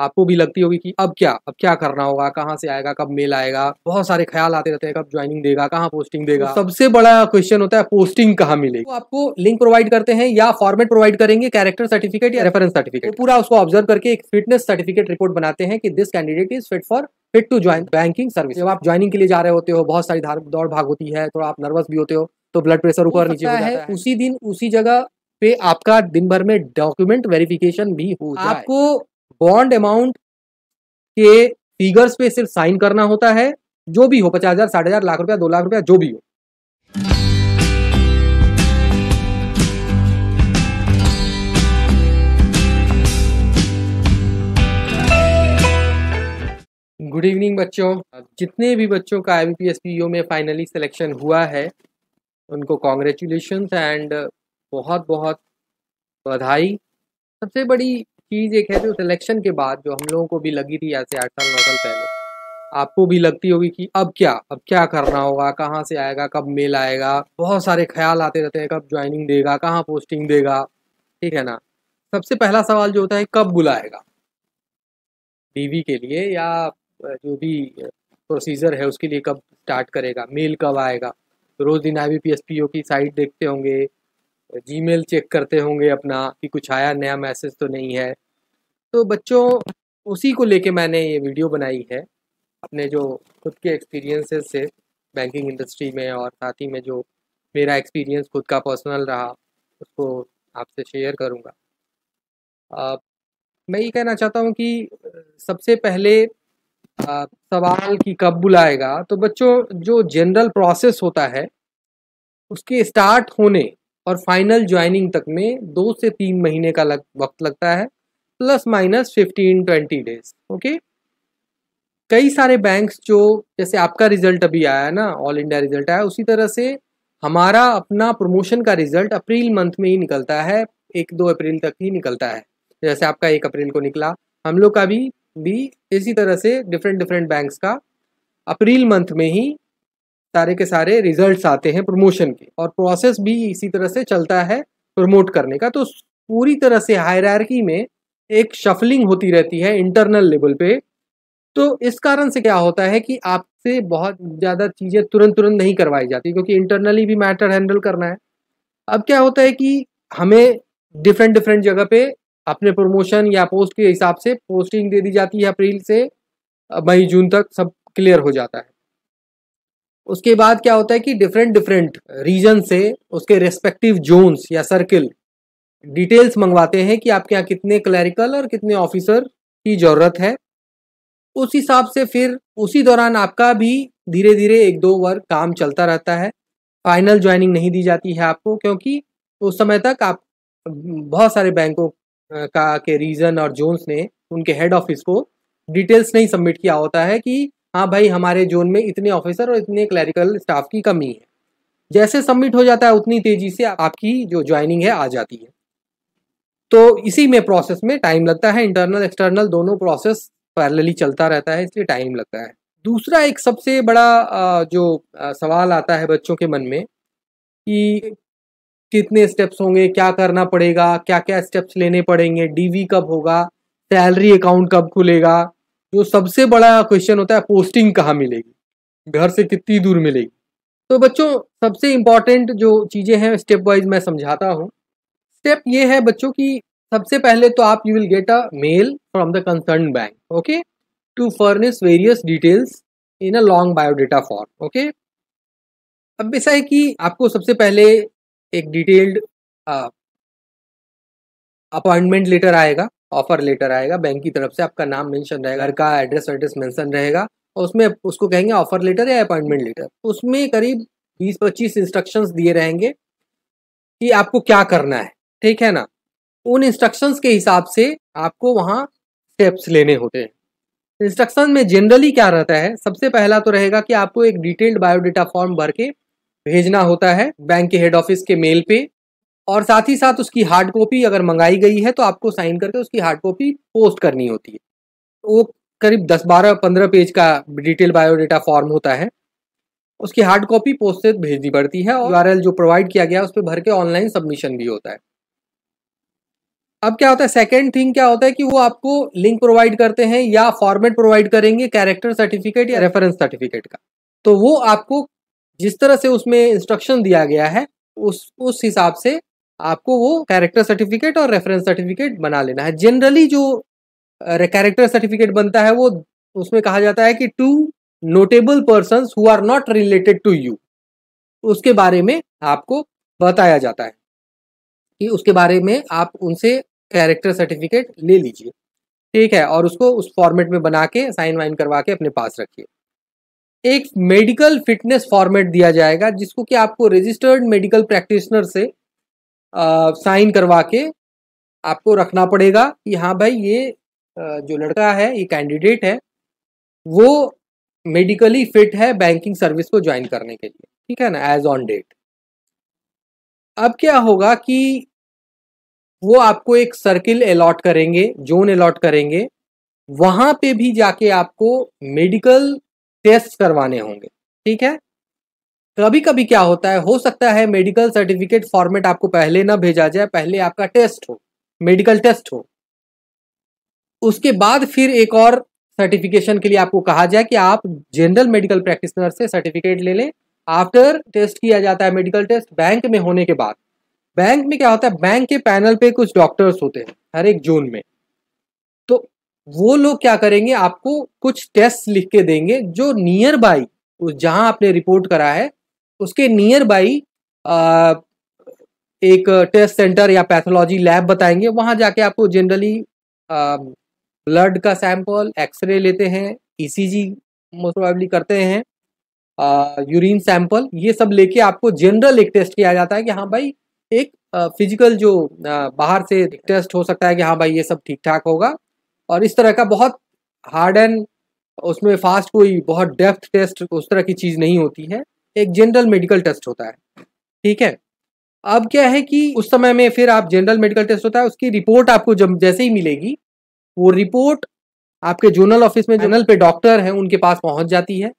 आपको भी लगती होगी कि अब क्या अब क्या करना होगा कहाँ से आएगा कब मेल आएगा बहुत सारे ख्याल आते रहते हैं कब ज्वाइनिंग देगा कहाँ पोस्टिंग देगा तो सबसे बड़ा क्वेश्चन होता है पोस्टिंग कहाँ मिलेगी तो आपको लिंक प्रोवाइड करते हैं या फॉर्मेट प्रोवाइड करेंगे कैरेक्टर सर्टिफिकेट या रेफरेंस सर्टिफिकेट तो पूरा उसको ऑब्जर्व करके एक फिटनेस सर्टिफिकेट रिपोर्ट बनाते हैं कि this candidate is fit for fit to join banking service जब आप ज्वाइनिंग के लिए जा रहे होते हो बहुत सारी दौड़ भाग होती है थोड़ा आप नर्वस भी होते हो तो ब्लड प्रेशर ऊपर नीचे हो है उसी दिन उसी जगह पे आपका दिन भर में डॉक्यूमेंट वेरिफिकेशन भी हो आपको बॉन्ड अमाउंट के फिगर्स पे सिर्फ साइन करना होता है जो भी हो पचास हजार साठ हजार लाख रुपया दो लाख रुपया जो भी हो गुड इवनिंग बच्चों जितने भी बच्चों का एमपीएस पीओ में फाइनली सिलेक्शन हुआ है उनको कॉन्ग्रेचुलेशन एंड बहुत बहुत बधाई सबसे बड़ी चीज़ एक है जो सिलेक्शन के बाद जो हम लोगों को भी लगी थी ऐसे आठ साल नौ साल पहले आपको भी लगती होगी कि अब क्या अब क्या करना होगा कहाँ से आएगा कब मेल आएगा बहुत सारे ख्याल आते रहते हैं कब ज्वाइनिंग देगा कहाँ पोस्टिंग देगा ठीक है ना सबसे पहला सवाल जो होता है कब बुलाएगा बीवी के लिए या जो भी प्रोसीजर है उसके लिए कब स्टार्ट करेगा मेल कब आएगा रोज़ दिन आई बी की साइट देखते होंगे जीमेल चेक करते होंगे अपना कि कुछ आया नया मैसेज तो नहीं है तो बच्चों उसी को लेके मैंने ये वीडियो बनाई है अपने जो खुद के एक्सपीरियंसेस से बैंकिंग इंडस्ट्री में और साथ ही में जो मेरा एक्सपीरियंस खुद का पर्सनल रहा उसको आपसे शेयर करूँगा मैं ये कहना चाहता हूँ कि सबसे पहले आ, सवाल की कब बुलाएगा तो बच्चों जो जनरल प्रोसेस होता है उसके स्टार्ट होने और फाइनल ज्वाइनिंग तक में दो से तीन महीने का लग, वक्त लगता है plus minus fifteen twenty days okay कई सारे बैंक्स जो जैसे आपका रिजल्ट अभी आया ना ऑल इंडिया रिजल्ट आया उसी तरह से हमारा अपना प्रमोशन का रिजल्ट अप्रैल मंथ में ही निकलता है एक दो अप्रैल तक ही निकलता है जैसे आपका एक अप्रैल को निकला हम लोग का भी भी इसी तरह से डिफरेंट डिफरेंट बैंक्स का अप्रैल मंथ में ही सारे के सारे रिजल्ट्स आते हैं प्रमोशन के और प्रोसेस भी इसी तरह से चलता है प्रमोट करने का तो पूरी तरह से हायर में एक शफलिंग होती रहती है इंटरनल लेवल पे तो इस कारण से क्या होता है कि आपसे बहुत ज़्यादा चीज़ें तुरंत तुरंत नहीं करवाई जाती क्योंकि इंटरनली भी मैटर हैंडल करना है अब क्या होता है कि हमें डिफरेंट डिफरेंट जगह पे अपने प्रमोशन या पोस्ट के हिसाब से पोस्टिंग दे दी जाती है अप्रैल से मई जून तक सब क्लियर हो जाता है उसके बाद क्या होता है कि डिफरेंट डिफरेंट रीजन से उसके रेस्पेक्टिव जोन्स या सर्किल डिटेल्स मंगवाते हैं कि आपके यहाँ कितने क्लैरिकल और कितने ऑफिसर की ज़रूरत है उस हिसाब से फिर उसी दौरान आपका भी धीरे धीरे एक दो बार काम चलता रहता है फाइनल ज्वाइनिंग नहीं दी जाती है आपको क्योंकि उस समय तक आप बहुत सारे बैंकों का के रीजन और जोन्स ने उनके हेड ऑफिस को डिटेल्स नहीं सबमिट किया होता है कि हाँ भाई हमारे जोन में इतने ऑफिसर और इतने क्लैरिकल स्टाफ की कमी है जैसे सबमिट हो जाता है उतनी तेजी से आपकी जो ज्वाइनिंग है आ जाती है तो इसी में प्रोसेस में टाइम लगता है इंटरनल एक्सटर्नल दोनों प्रोसेस पैरेलली चलता रहता है इसलिए टाइम लगता है दूसरा एक सबसे बड़ा जो सवाल आता है बच्चों के मन में कि कितने स्टेप्स होंगे क्या करना पड़ेगा क्या क्या स्टेप्स लेने पड़ेंगे डीवी कब होगा सैलरी अकाउंट कब खुलेगा जो सबसे बड़ा क्वेश्चन होता है पोस्टिंग कहाँ मिलेगी घर से कितनी दूर मिलेगी तो बच्चों सबसे इम्पॉर्टेंट जो चीज़ें हैं स्टेप वाइज मैं समझाता हूँ स्टेप ये है बच्चों की सबसे पहले तो आप you will get a mail from the concern bank okay to furnish various details in a long biodata form okay अब ऐसा है कि आपको सबसे पहले एक डिटेल्ड अपॉइंटमेंट लेटर आएगा ऑफर लेटर आएगा बैंक की तरफ से आपका नाम मेंशन रहेगा घर का एड्रेस एड्रेस मेंशन रहेगा और उसमें उसको कहेंगे ऑफर लेटर या अपॉइंटमेंट लेटर उसमें करीब बीस पच्चीस इंस्ट्रक्शंस दिए रहेंगे कि आपको क्या करना है ठीक है ना उन इंस्ट्रक्शंस के हिसाब से आपको वहाँ स्टेप्स लेने होते हैं इंस्ट्रक्शन में जनरली क्या रहता है सबसे पहला तो रहेगा कि आपको एक डिटेल्ड बायोडेटा फॉर्म भर के भेजना होता है बैंक के हेड ऑफिस के मेल पे और साथ ही साथ उसकी हार्ड कॉपी अगर मंगाई गई है तो आपको साइन करके उसकी हार्ड कॉपी पोस्ट करनी होती है वो करीब दस बारह पंद्रह पेज का डिटेल बायोडेटा फॉर्म होता है उसकी हार्ड कॉपी पोस्ट से भेजनी पड़ती है और जो प्रोवाइड किया गया उस पर भर के ऑनलाइन सबमिशन भी होता है अब क्या होता है सेकेंड थिंग क्या होता है कि वो आपको लिंक प्रोवाइड करते हैं या फॉर्मेट प्रोवाइड करेंगे कैरेक्टर सर्टिफिकेट या रेफरेंस सर्टिफिकेट का तो वो आपको जिस तरह से उसमें इंस्ट्रक्शन दिया गया है उस उस हिसाब से आपको वो कैरेक्टर सर्टिफिकेट और रेफरेंस सर्टिफिकेट बना लेना है जनरली जो कैरेक्टर सर्टिफिकेट बनता है वो उसमें कहा जाता है कि two notable person who are not related to you उसके बारे में आपको बताया जाता है कि उसके बारे में आप उनसे कैरेक्टर सर्टिफिकेट ले लीजिए ठीक है और उसको उस फॉर्मेट में बना के साइन वाइन करवा के अपने पास रखिए एक मेडिकल फिटनेस फॉर्मेट दिया जाएगा जिसको कि आपको रजिस्टर्ड मेडिकल प्रैक्टिशनर से साइन करवा के आपको रखना पड़ेगा कि हाँ भाई ये आ, जो लड़का है ये कैंडिडेट है वो मेडिकली फिट है बैंकिंग सर्विस को ज्वाइन करने के लिए ठीक है ना एज ऑन डेट अब क्या होगा कि वो आपको एक सर्किल अलॉट करेंगे जोन अलॉट करेंगे वहां पे भी जाके आपको मेडिकल टेस्ट करवाने होंगे ठीक है कभी कभी क्या होता है हो सकता है मेडिकल सर्टिफिकेट फॉर्मेट आपको पहले ना भेजा जाए पहले आपका टेस्ट हो मेडिकल टेस्ट हो उसके बाद फिर एक और सर्टिफिकेशन के लिए आपको कहा जाए कि आप जनरल मेडिकल प्रैक्टिसनर से सर्टिफिकेट ले लें आफ्टर टेस्ट किया जाता है मेडिकल टेस्ट बैंक में होने के बाद बैंक में क्या होता है बैंक के पैनल पे कुछ डॉक्टर्स होते हैं हर एक जोन में तो वो लोग क्या करेंगे आपको कुछ टेस्ट लिख के देंगे जो नियर बाई जहां आपने रिपोर्ट करा है उसके नियर बाई एक टेस्ट सेंटर या पैथोलॉजी लैब बताएंगे वहां जाके आपको जनरली ब्लड का सैंपल एक्सरे लेते हैं ईसीजी मोस्ट प्रोबेबली करते हैं यूरिन सैंपल ये सब लेके आपको जनरल एक टेस्ट किया जाता है कि हाँ भाई एक फिजिकल जो बाहर से टेस्ट हो सकता है कि हाँ भाई ये सब ठीक ठाक होगा और इस तरह का बहुत हार्ड एंड उसमें फास्ट कोई बहुत डेप्थ टेस्ट उस तरह की चीज़ नहीं होती है एक जनरल मेडिकल टेस्ट होता है ठीक है अब क्या है कि उस समय में फिर आप जनरल मेडिकल टेस्ट होता है उसकी रिपोर्ट आपको जब जैसे ही मिलेगी वो रिपोर्ट आपके जोनल ऑफिस में जोनल पे डॉक्टर हैं उनके पास पहुंच जाती है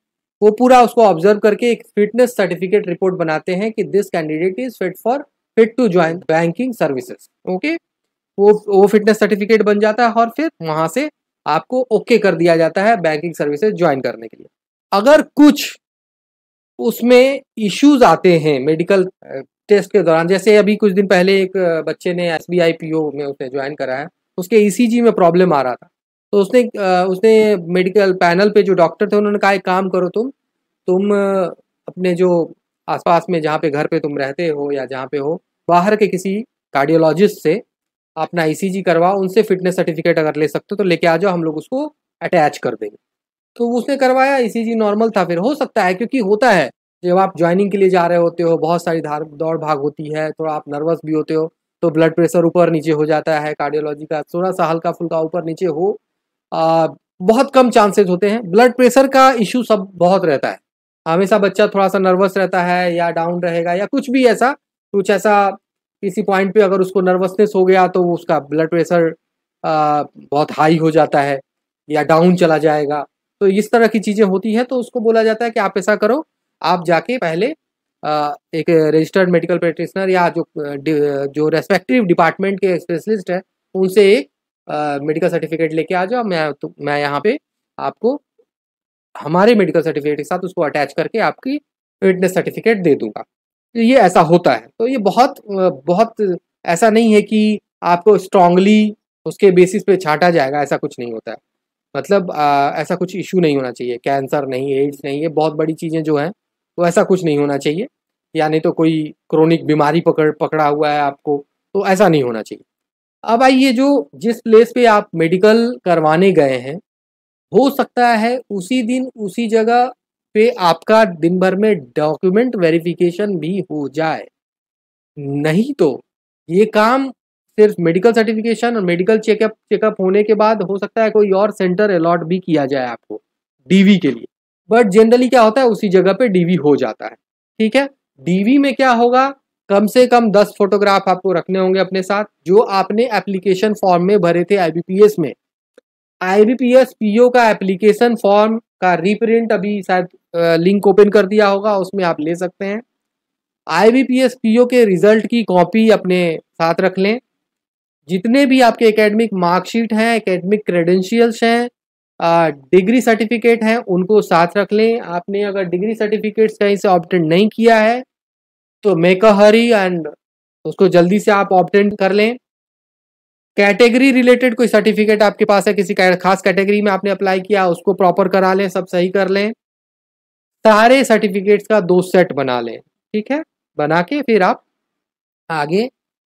वो पूरा उसको ऑब्जर्व करके एक फिटनेस सर्टिफिकेट रिपोर्ट बनाते हैं कि this candidate is fit for fit to join banking services okay वो वो फिटनेस सर्टिफिकेट बन जाता है और फिर वहां से आपको ओके okay कर दिया जाता है बैंकिंग सर्विसेज ज्वाइन करने के लिए अगर कुछ उसमें इश्यूज आते हैं मेडिकल टेस्ट के दौरान जैसे अभी कुछ दिन पहले एक बच्चे ने S B I P O में उसने ज्वाइन करा है उसके ई सी जी में प्रॉब्लम आ रहा था तो उसने उसने मेडिकल पैनल पे जो डॉक्टर थे उन्होंने कहा एक काम करो तुम तुम अपने जो आसपास में जहाँ पे घर पे तुम रहते हो या जहाँ पे हो बाहर के किसी कार्डियोलॉजिस्ट से अपना ईसीजी e करवाओ उनसे फिटनेस सर्टिफिकेट अगर ले सकते हो तो लेके आ जाओ हम लोग उसको अटैच कर देंगे तो उसने करवाया ई e नॉर्मल था फिर हो सकता है क्योंकि होता है जब आप ज्वाइनिंग के लिए जा रहे होते हो बहुत सारी धार दौड़ भाग होती है थोड़ा आप नर्वस भी होते हो तो ब्लड प्रेशर ऊपर नीचे हो जाता है कार्डियोलॉजी का थोड़ा सा हल्का फुल्का ऊपर नीचे हो आ, बहुत कम चांसेस होते हैं ब्लड प्रेशर का इशू सब बहुत रहता है हमेशा बच्चा थोड़ा सा नर्वस रहता है या डाउन रहेगा या कुछ भी ऐसा कुछ ऐसा किसी पॉइंट पे अगर उसको नर्वसनेस हो गया तो उसका ब्लड प्रेशर बहुत हाई हो जाता है या डाउन चला जाएगा तो इस तरह की चीज़ें होती हैं तो उसको बोला जाता है कि आप ऐसा करो आप जाके पहले एक रजिस्टर्ड मेडिकल प्रैक्टिशनर या जो जो रेस्पेक्टिव डिपार्टमेंट के स्पेशलिस्ट हैं उनसे एक मेडिकल सर्टिफिकेट लेके आ जाओ मैं तो मैं यहाँ पे आपको हमारे मेडिकल सर्टिफिकेट के साथ उसको अटैच करके आपकी फिटनेस सर्टिफिकेट दे दूंगा तो ये ऐसा होता है तो ये बहुत बहुत ऐसा नहीं है कि आपको स्ट्रांगली उसके बेसिस पे छाटा जाएगा ऐसा कुछ नहीं होता है मतलब आ, ऐसा कुछ इशू नहीं होना चाहिए कैंसर नहीं एड्स नहीं ये बहुत बड़ी चीज़ें जो हैं तो ऐसा कुछ नहीं होना चाहिए यानी तो कोई क्रोनिक बीमारी पकड़ पकड़ा हुआ है आपको तो ऐसा नहीं होना चाहिए अब आइए जो जिस प्लेस पे आप मेडिकल करवाने गए हैं हो सकता है उसी दिन उसी जगह पे आपका दिन भर में डॉक्यूमेंट वेरिफिकेशन भी हो जाए नहीं तो ये काम सिर्फ मेडिकल सर्टिफिकेशन और मेडिकल चेकअप चेकअप होने के बाद हो सकता है कोई और सेंटर अलॉट भी किया जाए आपको डीवी के लिए बट जनरली क्या होता है उसी जगह पे डीवी हो जाता है ठीक है डीवी में क्या होगा कम से कम दस फोटोग्राफ आपको रखने होंगे अपने साथ जो आपने एप्लीकेशन फॉर्म में भरे थे आईबीपीएस में आईबीपीएस पीओ का एप्लीकेशन फॉर्म का रीप्रिंट अभी शायद लिंक ओपन कर दिया होगा उसमें आप ले सकते हैं आईबीपीएस पीओ के रिजल्ट की कॉपी अपने साथ रख लें जितने भी आपके एकेडमिक मार्कशीट हैं एकेडमिक क्रेडेंशियल्स हैं डिग्री सर्टिफिकेट हैं उनको साथ रख लें आपने अगर डिग्री सर्टिफिकेट्स कहीं से ऑप्टेंट नहीं किया है तो मेक अ हरी एंड उसको जल्दी से आप ऑप्टेंट कर लें कैटेगरी रिलेटेड कोई सर्टिफिकेट आपके पास है किसी खास कैटेगरी में आपने अप्लाई किया उसको प्रॉपर करा लें सब सही कर लें सारे सर्टिफिकेट्स का दो सेट बना लें ठीक है बना के फिर आप आगे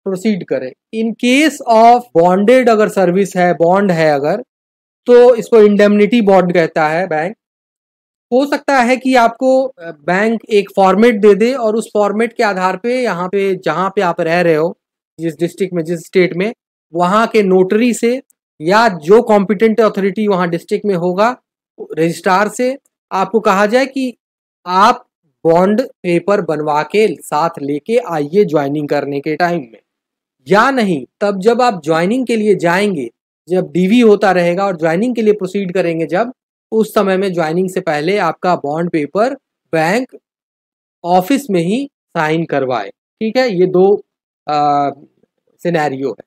प्रोसीड करें इन केस ऑफ बॉन्डेड अगर सर्विस है बॉन्ड है अगर तो इसको इंडेमनिटी बॉन्ड कहता है बैंक हो सकता है कि आपको बैंक एक फॉर्मेट दे दे और उस फॉर्मेट के आधार पे यहाँ पे जहाँ पे आप रह रहे हो जिस डिस्ट्रिक्ट में जिस स्टेट में वहां के नोटरी से या जो कॉम्पिटेंट अथॉरिटी वहां डिस्ट्रिक्ट में होगा रजिस्ट्रार से आपको कहा जाए कि आप बॉन्ड पेपर बनवा के साथ लेके आइए ज्वाइनिंग करने के टाइम में या नहीं तब जब आप ज्वाइनिंग के लिए जाएंगे जब डीवी होता रहेगा और ज्वाइनिंग के लिए प्रोसीड करेंगे जब उस समय में ज्वाइनिंग से पहले आपका बॉन्ड पेपर बैंक ऑफिस में ही साइन करवाए ठीक है ये दो सिनेरियो है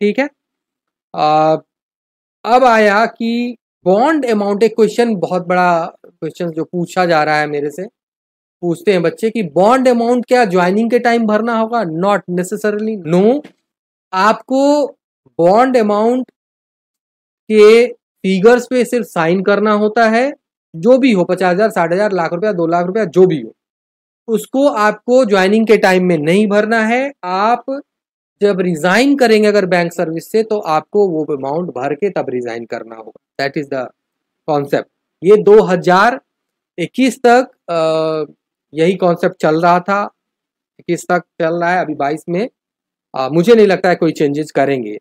ठीक है uh, अब आया कि बॉन्ड अमाउंट एक क्वेश्चन बहुत बड़ा क्वेश्चन जो पूछा जा रहा है मेरे से पूछते हैं बच्चे कि बॉन्ड अमाउंट क्या ज्वाइनिंग के टाइम भरना होगा नॉट नेसेसरली नो आपको बॉन्ड अमाउंट के फिगर्स पे सिर्फ साइन करना होता है जो भी हो पचास हजार साठ हजार लाख रुपया दो लाख रुपया जो भी हो उसको आपको ज्वाइनिंग के टाइम में नहीं भरना है आप जब रिजाइन करेंगे अगर बैंक सर्विस से तो आपको वो अमाउंट भर के तब रिजाइन करना होगा दैट इज द कॉन्सेप्ट ये 2021 तक यही कॉन्सेप्ट चल रहा था इक्कीस तक चल रहा है अभी 22 में आ, मुझे नहीं लगता है कोई चेंजेस करेंगे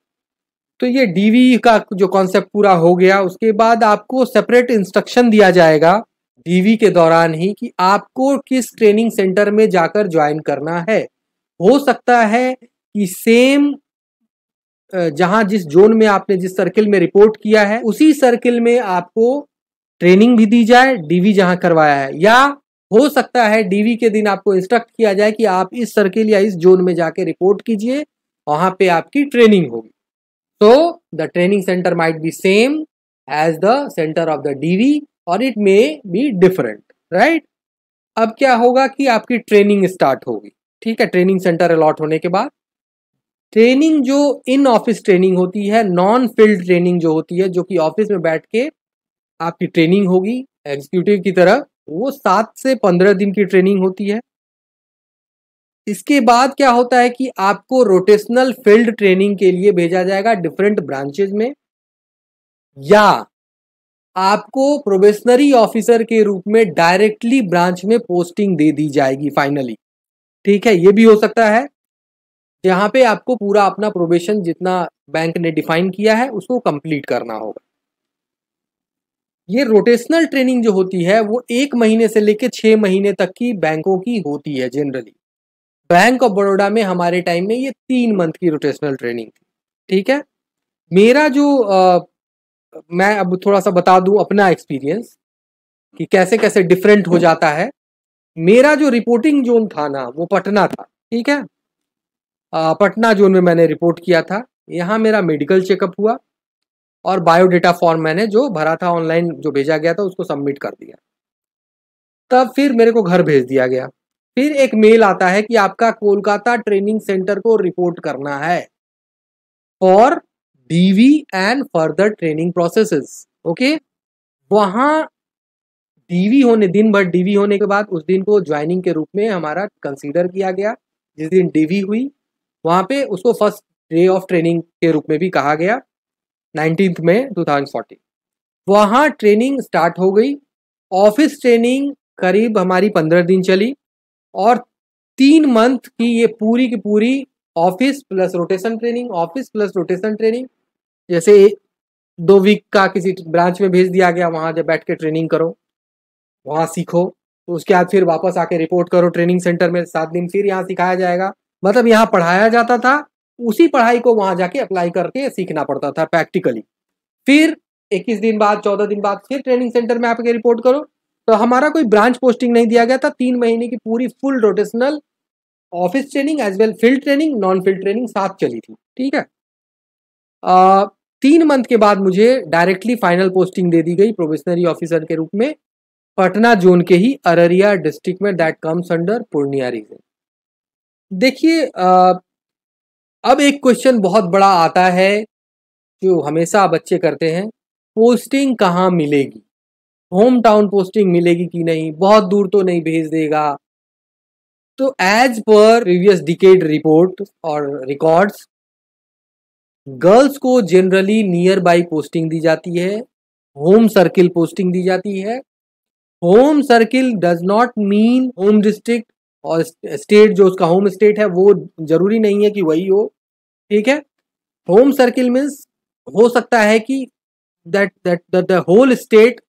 तो ये डीवी का जो कॉन्सेप्ट पूरा हो गया उसके बाद आपको सेपरेट इंस्ट्रक्शन दिया जाएगा डीवी के दौरान ही कि आपको किस ट्रेनिंग सेंटर में जाकर ज्वाइन करना है हो सकता है कि सेम जहां जिस जोन में आपने जिस सर्किल में रिपोर्ट किया है उसी सर्किल में आपको ट्रेनिंग भी दी जाए डीवी जहां करवाया है या हो सकता है डीवी के दिन आपको इंस्ट्रक्ट किया जाए कि आप इस सर्किल या इस जोन में जाके रिपोर्ट कीजिए वहां पे आपकी ट्रेनिंग होगी तो the training centre might be same as the centre of the DV और it may be different right अब क्या होगा कि आपकी ट्रेनिंग स्टार्ट होगी ठीक है ट्रेनिंग सेंटर अलॉट होने के बाद ट्रेनिंग जो इन ऑफिस ट्रेनिंग होती है नॉन फील्ड ट्रेनिंग जो होती है जो कि ऑफिस में बैठ के आपकी ट्रेनिंग होगी एग्जीक्यूटिव की तरह वो सात से पंद्रह दिन की ट्रेनिंग होती है इसके बाद क्या होता है कि आपको रोटेशनल फील्ड ट्रेनिंग के लिए भेजा जाएगा डिफरेंट ब्रांचेज में या आपको प्रोबेशनरी ऑफिसर के रूप में डायरेक्टली ब्रांच में पोस्टिंग दे दी जाएगी फाइनली ठीक है ये भी हो सकता है यहाँ पे आपको पूरा अपना प्रोबेशन जितना बैंक ने डिफाइन किया है उसको कंप्लीट करना होगा ये रोटेशनल ट्रेनिंग जो होती है वो एक महीने से लेकर छह महीने तक की बैंकों की होती है जनरली बैंक ऑफ बड़ौदा में हमारे टाइम में ये तीन मंथ की रोटेशनल ट्रेनिंग थी ठीक है मेरा जो आ, मैं अब थोड़ा सा बता दूं अपना एक्सपीरियंस कि कैसे कैसे डिफरेंट हो जाता है मेरा जो रिपोर्टिंग जोन था ना वो पटना था ठीक है पटना जोन में मैंने रिपोर्ट किया था यहाँ मेरा मेडिकल चेकअप हुआ और बायोडेटा फॉर्म मैंने जो भरा था ऑनलाइन जो भेजा गया था उसको सबमिट कर दिया तब फिर मेरे को घर भेज दिया गया फिर एक मेल आता है कि आपका कोलकाता ट्रेनिंग सेंटर को रिपोर्ट करना है for DV and further training processes okay वहाँ डीवी होने दिन भर डीवी होने के बाद उस दिन को ज्वाइनिंग के रूप में हमारा कंसीडर किया गया जिस दिन डीवी हुई वहाँ पे उसको फर्स्ट डे ऑफ ट्रेनिंग के रूप में भी कहा गया नाइनटीन में फोर्टीन वहाँ ट्रेनिंग स्टार्ट हो गई ऑफिस ट्रेनिंग करीब हमारी पंद्रह दिन चली और तीन मंथ की ये पूरी की पूरी office plus rotation training office plus rotation training जैसे दो वीक का किसी ब्रांच में भेज दिया गया वहाँ जब बैठ के ट्रेनिंग करो वहाँ सीखो तो उसके बाद फिर वापस आके रिपोर्ट करो ट्रेनिंग सेंटर में सात दिन फिर यहाँ सिखाया जाएगा मतलब यहाँ पढ़ाया जाता था उसी पढ़ाई को वहां जाके अप्लाई करके सीखना पड़ता था प्रैक्टिकली फिर 21 दिन बाद 14 दिन बाद फिर ट्रेनिंग सेंटर में आपके रिपोर्ट करो तो हमारा कोई ब्रांच पोस्टिंग नहीं दिया गया था तीन महीने की पूरी full rotational office training as well field training non field training साथ चली थी ठीक है आ, तीन मंथ के बाद मुझे डायरेक्टली फाइनल पोस्टिंग दे दी गई प्रोबेशनरी ऑफिसर के रूप में पटना जोन के ही अररिया डिस्ट्रिक्ट में that comes under Purnia region देखिए अब एक क्वेश्चन बहुत बड़ा आता है जो हमेशा बच्चे करते हैं पोस्टिंग कहाँ मिलेगी होम टाउन पोस्टिंग मिलेगी कि नहीं बहुत दूर तो नहीं भेज देगा तो as per previous decade report और रिकॉर्ड्स गर्ल्स को जनरली नियर बाई पोस्टिंग दी जाती है होम सर्किल पोस्टिंग दी जाती है home circle does not mean home district और स्टेट जो उसका होम स्टेट है वो जरूरी नहीं है कि वही हो ठीक है होम सर्किल मीन्स हो सकता है कि that that the whole state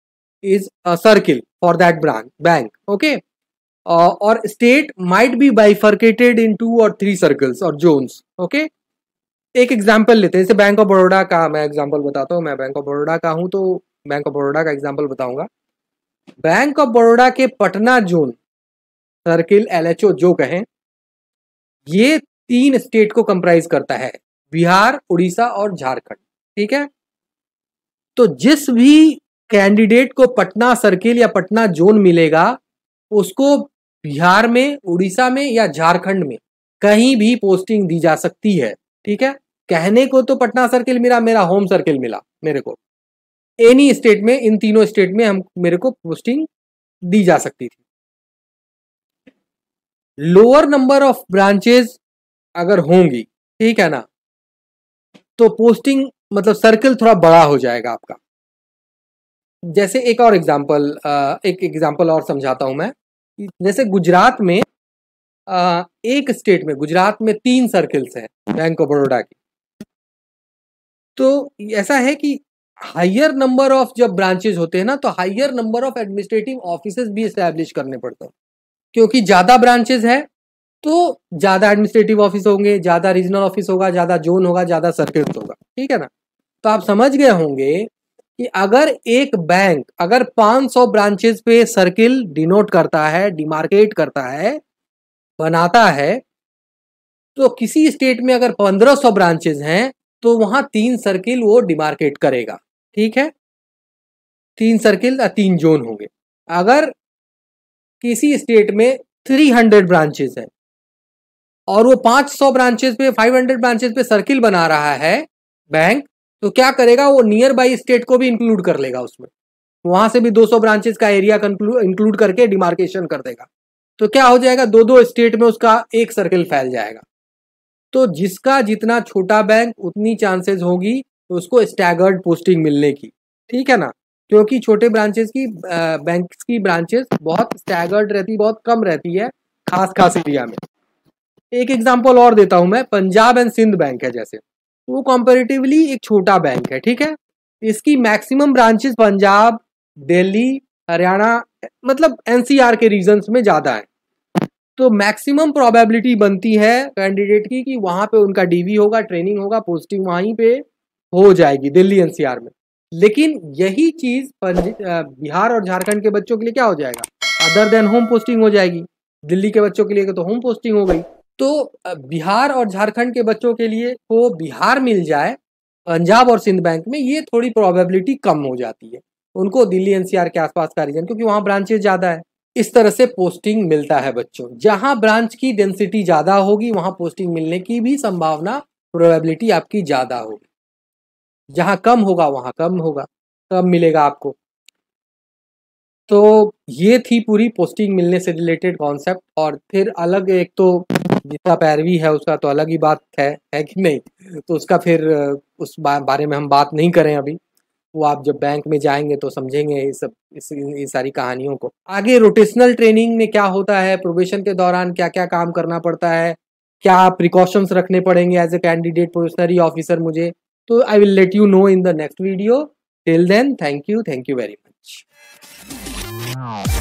is a circle for that branch bank okay और state might be bifurcated in two और थ्री सर्कल्स और जोन्स ओके एक एग्जाम्पल लेते हैं जैसे बैंक ऑफ बड़ोडा का मैं एग्जाम्पल बताता हूँ मैं बैंक ऑफ बड़ोडा का हूँ तो बैंक ऑफ बड़ोडा का एग्जाम्पल बताऊंगा बैंक ऑफ बड़ोडा के पटना जोन सर्किल एलएचओ जो कहें ये तीन स्टेट को कंप्राइज करता है बिहार उड़ीसा और झारखंड ठीक है तो जिस भी कैंडिडेट को पटना सर्किल या पटना जोन मिलेगा उसको बिहार में उड़ीसा में या झारखंड में कहीं भी पोस्टिंग दी जा सकती है ठीक है कहने को तो पटना सर्किल मिला मेरा होम सर्किल मिला मेरे को एनी स्टेट में इन तीनों स्टेट में हम मेरे को पोस्टिंग दी जा सकती थी लोअर नंबर ऑफ ब्रांचेज अगर होंगी ठीक है ना तो पोस्टिंग मतलब सर्कल थोड़ा बड़ा हो जाएगा आपका जैसे एक और एग्जांपल एक एग्जांपल और समझाता हूं मैं जैसे गुजरात में एक स्टेट में गुजरात में तीन सर्कल्स हैं बैंक ऑफ बड़ौदा की तो ऐसा है कि हायर नंबर ऑफ जब ब्रांचेज होते हैं ना तो higher number of administrative office भी इस्टेब्लिश करने पड़ते हैं क्योंकि ज़्यादा ब्रांचेस है तो ज़्यादा एडमिनिस्ट्रेटिव ऑफिस होंगे ज़्यादा रीजनल ऑफिस होगा ज़्यादा जोन होगा ज़्यादा सर्किट होगा ठीक है ना तो आप समझ गए होंगे कि अगर एक बैंक अगर 500 ब्रांचेस पे सर्किल डिनोट करता है डिमार्केट करता है बनाता है तो किसी स्टेट में अगर 1500 ब्रांचेज हैं तो वहां तीन सर्किल वो डिमार्केट करेगा ठीक है तीन सर्किल तीन जोन होंगे अगर किसी स्टेट में 300 ब्रांचेस है और वो 500 ब्रांचेस पे 500 ब्रांचेस पे सर्किल बना रहा है बैंक तो क्या करेगा वो नियर बाई स्टेट को भी इंक्लूड कर लेगा उसमें वहां से भी 200 ब्रांचेस का एरिया इंक्लूड करके डिमार्केशन कर देगा तो क्या हो जाएगा दो दो स्टेट में उसका एक सर्किल फैल जाएगा तो जिसका जितना छोटा बैंक उतनी चांसेस होगी तो उसको स्टैगर्ड पोस्टिंग मिलने की ठीक है ना क्योंकि छोटे ब्रांचेस की बैंक की ब्रांचेस बहुत स्टैगर्ड रहती बहुत कम रहती है खास खास एरिया में एक एग्जाम्पल और देता हूं मैं पंजाब एंड सिंध बैंक है जैसे वो कॉम्पेरेटिवली एक छोटा बैंक है ठीक है इसकी मैक्सिमम ब्रांचेस पंजाब दिल्ली हरियाणा मतलब एनसीआर के रीजन में ज़्यादा है तो मैक्सिमम प्रोबेबिलिटी बनती है कैंडिडेट की कि वहाँ पे उनका डीवी होगा ट्रेनिंग होगा पोस्टिंग वहीं पे हो जाएगी दिल्ली एनसीआर में लेकिन यही चीज बिहार और झारखंड के बच्चों के लिए क्या हो जाएगा अदर देन होम पोस्टिंग हो जाएगी दिल्ली के बच्चों के लिए तो होम पोस्टिंग हो गई तो बिहार और झारखंड के बच्चों के लिए को बिहार मिल जाए पंजाब और सिंध बैंक में ये थोड़ी प्रोबेबिलिटी कम हो जाती है उनको दिल्ली एनसीआर के आसपास का रीजन क्योंकि वहाँ ब्रांचेज ज़्यादा है इस तरह से पोस्टिंग मिलता है बच्चों जहाँ ब्रांच की डेंसिटी ज़्यादा होगी वहाँ पोस्टिंग मिलने की भी संभावना प्रोबेबिलिटी आपकी ज़्यादा होगी जहां कम होगा वहां कम होगा कम मिलेगा आपको तो ये थी पूरी पोस्टिंग मिलने से रिलेटेड कॉन्सेप्ट और फिर अलग एक तो जिसका पैरवी है उसका तो अलग ही बात है है कि नहीं तो उसका फिर उस बारे में हम बात नहीं करें अभी वो आप जब बैंक में जाएंगे तो समझेंगे ये सब इस ये सारी कहानियों को आगे रोटेशनल ट्रेनिंग में क्या होता है प्रोबेशन के दौरान क्या क्या काम करना पड़ता है क्या प्रिकॉशंस रखने पड़ेंगे as a candidate probationary officer मुझे So I will let you know in the next video. Till then, thank you. Thank you very much.